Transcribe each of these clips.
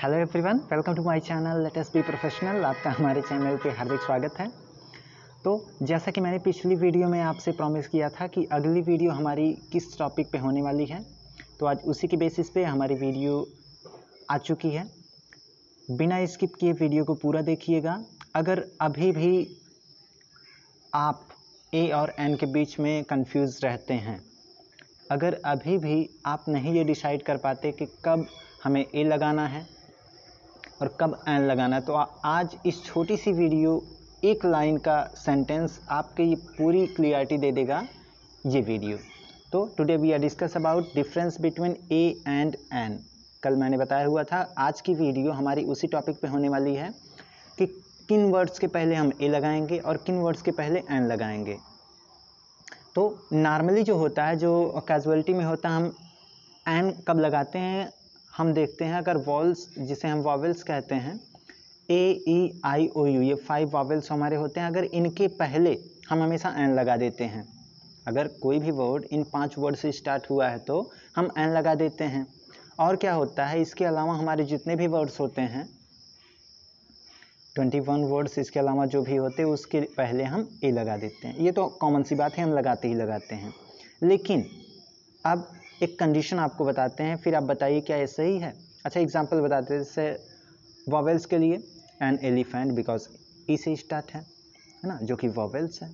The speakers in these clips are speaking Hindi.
hello everyone welcome to my channel let's be professional आपका हमारे चैनल पे हार्दिक स्वागत है तो जैसा कि मैंने पिछली वीडियो में आपसे प्रॉमिस किया था कि अगली वीडियो हमारी किस टॉपिक पे होने वाली है तो आज उसी के बेसिस पे हमारी वीडियो आ चुकी है बिना स्किप किए वीडियो को पूरा देखिएगा अगर अभी भी आप ए और एन के बीच में कन्फ्यूज़ रहते हैं अगर अभी भी आप नहीं ये डिसाइड कर पाते कि कब हमें ए लगाना है और कब एन लगाना है तो आज इस छोटी सी वीडियो एक लाइन का सेंटेंस ये पूरी क्लियरिटी दे देगा ये वीडियो तो today we are discuss about difference between a and an कल मैंने बताया हुआ था आज की वीडियो हमारी उसी टॉपिक पे होने वाली है कि किन वर्ड्स के पहले हम ए लगाएंगे और किन वर्ड्स के पहले एन लगाएंगे तो नॉर्मली जो होता है जो कैजुअलिटी में होता है हम एन कब लगाते हैं हम देखते हैं अगर वॉल्स जिसे हम वॉवल्स कहते हैं A E I O U ये फाइव वॉवल्स हमारे होते हैं अगर इनके पहले हम हमेशा एन लगा देते हैं अगर कोई भी वर्ड इन पांच वर्ड से स्टार्ट हुआ है तो हम एन लगा देते हैं और क्या होता है इसके अलावा हमारे जितने भी वर्ड्स होते हैं ट्वेंटी वन वर्ड्स इसके अलावा जो भी होते हैं उसके पहले हम ए लगा देते हैं ये तो कॉमन सी बात है हम लगाते ही लगाते हैं लेकिन अब एक कंडीशन आपको बताते हैं फिर आप बताइए क्या ये सही है अच्छा एग्जाम्पल बताते हैं जैसे वॉवेल्स के लिए एन एलिफेंट बिकॉज ई से स्टार्ट है है ना जो कि वॉवेल्स है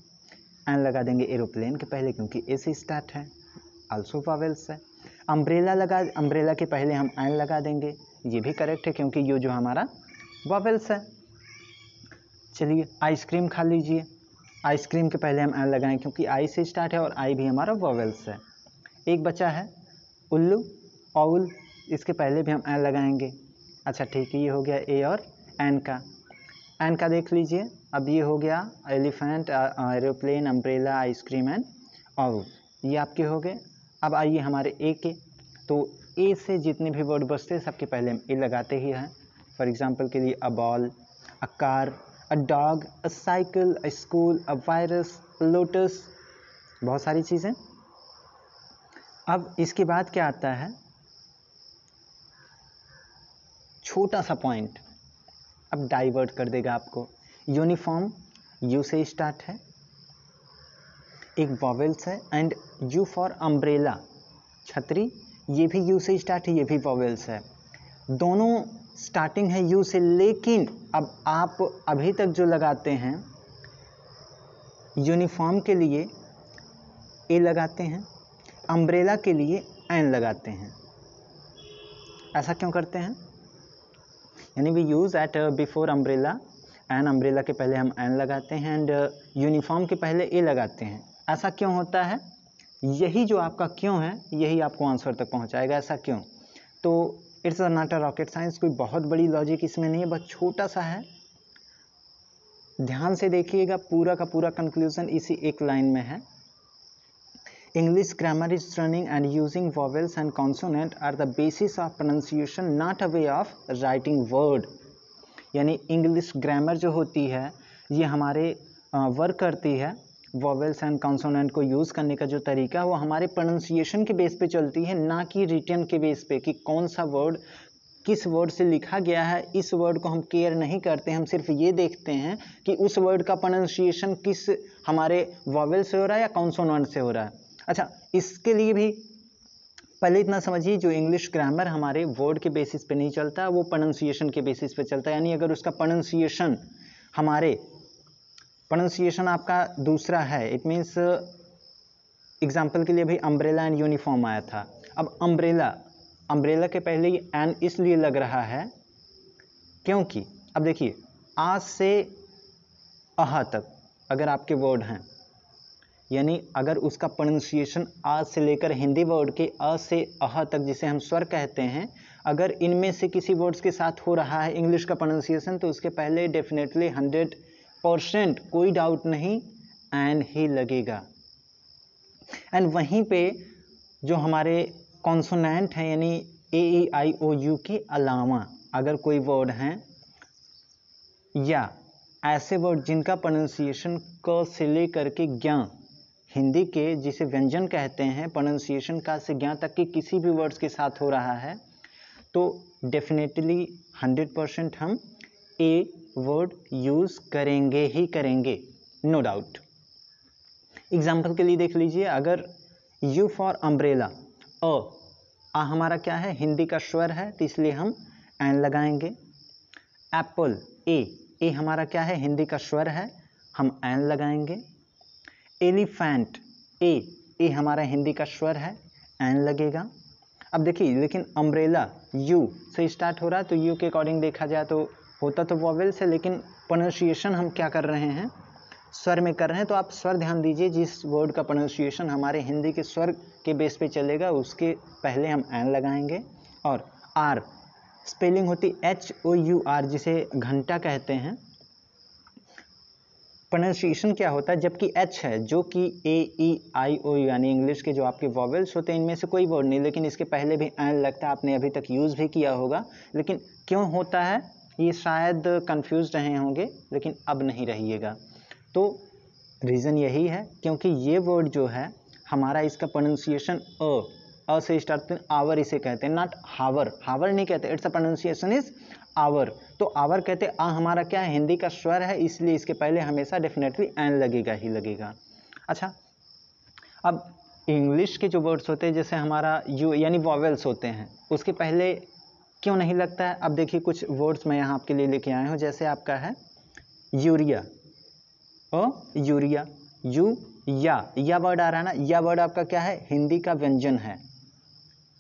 एन लगा देंगे एरोप्लेन के पहले क्योंकि ए से स्टार्ट है आल्सो वॉवेल्स है अम्ब्रेला लगा अम्ब्रेला के पहले हम एन लगा देंगे ये भी करेक्ट है क्योंकि ये जो हमारा वॉवेल्स है चलिए आइसक्रीम खा लीजिए आइसक्रीम के पहले हम एन लगाएं क्योंकि आई से स्टार्ट है और आई भी हमारा वॉवेल्स है एक बचा है उल्लू औल इसके पहले भी हम एन लगाएंगे अच्छा ठीक है ये हो गया ए और एन का एन का देख लीजिए अब ये हो गया elephant aeroplane umbrella ice cream and और ये आपके हो गए अब आइए हमारे ए के तो ए से जितने भी वर्ड बचते हैं सबके पहले हम ए लगाते ही हैं फॉर एग्ज़ाम्पल के लिए a ball a car a dog a cycle a school a virus lotus बहुत सारी चीज़ें अब इसके बाद क्या आता है छोटा सा पॉइंट अब डाइवर्ट कर देगा आपको यूनिफॉर्म यू से स्टार्ट है एक वॉवेल्स है एंड यू फॉर अम्ब्रेला छतरी ये भी यू से स्टार्ट है ये भी वॉवेल्स है दोनों स्टार्टिंग है यू से लेकिन अब आप अभी तक जो लगाते हैं यूनिफॉर्म के लिए ए लगाते हैं अम्ब्रेला के लिए एन लगाते हैं ऐसा क्यों करते हैं यानी we use an before umbrella an umbrella के पहले हम एन लगाते हैं एंड यूनिफॉर्म uh, के पहले ए लगाते हैं ऐसा क्यों होता है यही जो आपका क्यों है यही आपको आंसर तक पहुंचाएगा ऐसा क्यों तो it's a not a rocket science कोई बहुत बड़ी लॉजिक इसमें नहीं है बस छोटा सा है ध्यान से देखिएगा पूरा का पूरा कंक्लूज़न इसी एक लाइन में है English grammar is running and using vowels and consonant are the basis of pronunciation not a way of writing word यानी इंग्लिश ग्रामर जो होती है ये हमारे वर्क करती है वॉवेल्स एंड कॉन्सोनेंट को यूज़ करने का जो तरीका है वो हमारे प्रोनाउंसिएशन के बेस पे चलती है ना कि रिटर्न के बेस पे कि कौन सा वर्ड किस वर्ड से लिखा गया है इस वर्ड को हम केयर नहीं करते हम सिर्फ ये देखते हैं कि उस वर्ड का प्रोनाउंसिएशन किस हमारे वॉवेल से हो रहा है या कॉन्सोनेंट से हो रहा है अच्छा इसके लिए भी पहले इतना समझिए जो इंग्लिश ग्रामर हमारे वर्ड के बेसिस पे नहीं चलता वो प्रोनाउंसिएशन के बेसिस पे चलता है यानी अगर उसका प्रोनाउंसिएशन हमारे प्रोनाउंसिएशन आपका दूसरा है इट मीन्स एग्जाम्पल के लिए भी अम्ब्रेला एंड यूनिफॉर्म आया था अब अम्ब्रेला अम्ब्रेला के पहले ही एन इसलिए लग रहा है क्योंकि अब देखिए आज से अह तक अगर आपके वर्ड हैं यानी अगर उसका प्रोनंसिएशन आ से लेकर हिंदी वर्ड के अ से अह तक जिसे हम स्वर कहते हैं अगर इनमें से किसी वर्ड्स के साथ हो रहा है इंग्लिश का प्रोनंसिएशन तो उसके पहले डेफिनेटली हंड्रेड परसेंट कोई डाउट नहीं एन ही लगेगा एंड वहीं पे जो हमारे कॉन्सोनेंट हैं यानी ए ई आई ओ यू के अलावा अगर कोई वर्ड हैं या ऐसे वर्ड जिनका प्रोनंसिएशन क से लेकर के ज्ञान हिंदी के जिसे व्यंजन कहते हैं प्रोनाउंसिएशन का से ज्ञा तक के किसी भी वर्ड्स के साथ हो रहा है तो डेफिनेटली हंड्रेड परसेंट हम ए वर्ड यूज़ करेंगे ही करेंगे नो डाउट एग्जाम्पल के लिए देख लीजिए अगर यू फॉर अम्ब्रेला अ आ हमारा क्या है हिंदी का स्वर है तो इसलिए हम एन लगाएंगे एप्पल ए ए हमारा क्या है हिंदी का स्वर है हम एन लगाएंगे एलिफेंट ए ए हमारा हिंदी का स्वर है एन लगेगा अब देखिए लेकिन अम्ब्रेला यू से स्टार्ट हो रहा है तो यू के अकॉर्डिंग देखा जाए तो होता तो वॉवेल से लेकिन प्रोनाउंसिएशन हम क्या कर रहे हैं स्वर में कर रहे हैं तो आप स्वर ध्यान दीजिए जिस वर्ड का प्रोनाउंसिएशन हमारे हिंदी के स्वर के बेस पे चलेगा उसके पहले हम एन लगाएंगे और आर स्पेलिंग होती एच ओ यू आर जिसे घंटा कहते हैं प्रोनाउंसिएशन क्या होता है जबकि एच है जो कि ए ई आई ओ यानी इंग्लिश के जो आपके वॉवल्स होते हैं इनमें से कोई वर्ड नहीं लेकिन इसके पहले भी एन लगता है आपने अभी तक यूज़ भी किया होगा लेकिन क्यों होता है ये शायद कंफ्यूज रहे होंगे लेकिन अब नहीं रहिएगा तो रीज़न यही है क्योंकि ये वर्ड जो है हमारा इसका प्रोनाउंसिएशन अ अ से स्टार्ट आवर इसे कहते हैं नॉट हावर हावर नहीं कहते it's a pronunciation is hour तो आवर कहते आ हमारा क्या है हिंदी का स्वर है इसलिए इसके पहले हमेशा डेफिनेटली एन लगेगा ही लगेगा अच्छा अब इंग्लिश के जो वर्ड्स होते हैं जैसे हमारा यू यानी वॉवेल्स होते हैं उसके पहले क्यों नहीं लगता है अब देखिए कुछ वर्ड्स मैं यहाँ आपके लिए लेके आया हूँ जैसे आपका है यूरिया ओ यूरिया यू या या वर्ड आ रहा है ना या वर्ड आपका क्या है हिंदी का व्यंजन है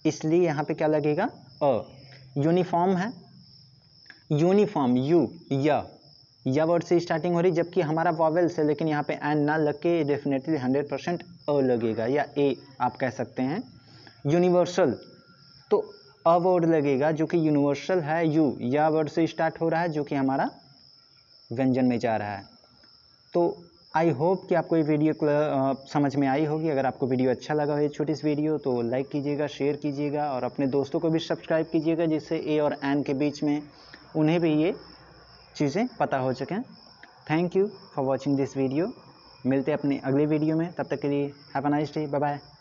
इसलिए यहाँ पे क्या लगेगा अ यूनिफॉर्म है यूनिफॉर्म यू या या वर्ड से स्टार्टिंग हो रही जबकि हमारा वॉवेल्स है लेकिन यहाँ पे एन ना लग के डेफिनेटली हंड्रेड परसेंट अ लगेगा या ए आप कह सकते हैं यूनिवर्सल तो अ वर्ड लगेगा जो कि यूनिवर्सल है यू या वर्ड से स्टार्ट हो रहा है जो कि हमारा व्यंजन में जा रहा है तो आई होप कि आपको ये वीडियो समझ में आई होगी अगर आपको वीडियो अच्छा लगा हो ये छोटी सी वीडियो तो लाइक कीजिएगा शेयर कीजिएगा और अपने दोस्तों को भी सब्सक्राइब कीजिएगा जिससे ए और एन के बीच में उन्हें भी ये चीज़ें पता हो सकें thank you for watching this video मिलते हैं अपने अगले वीडियो में तब तक के लिए have nice day bye bye